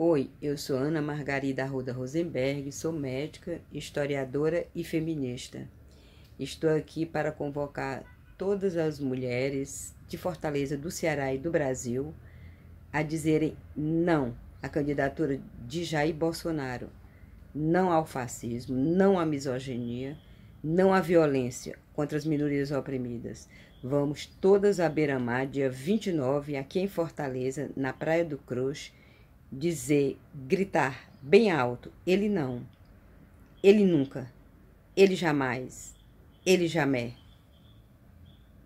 Oi, eu sou Ana Margarida Arruda Rosenberg, sou médica, historiadora e feminista. Estou aqui para convocar todas as mulheres de Fortaleza, do Ceará e do Brasil a dizerem não à candidatura de Jair Bolsonaro, não ao fascismo, não à misoginia, não à violência contra as minorias oprimidas. Vamos todas à beira-mar, dia 29, aqui em Fortaleza, na Praia do Cruz, dizer, gritar bem alto: ele não, ele nunca, ele jamais, ele jamais.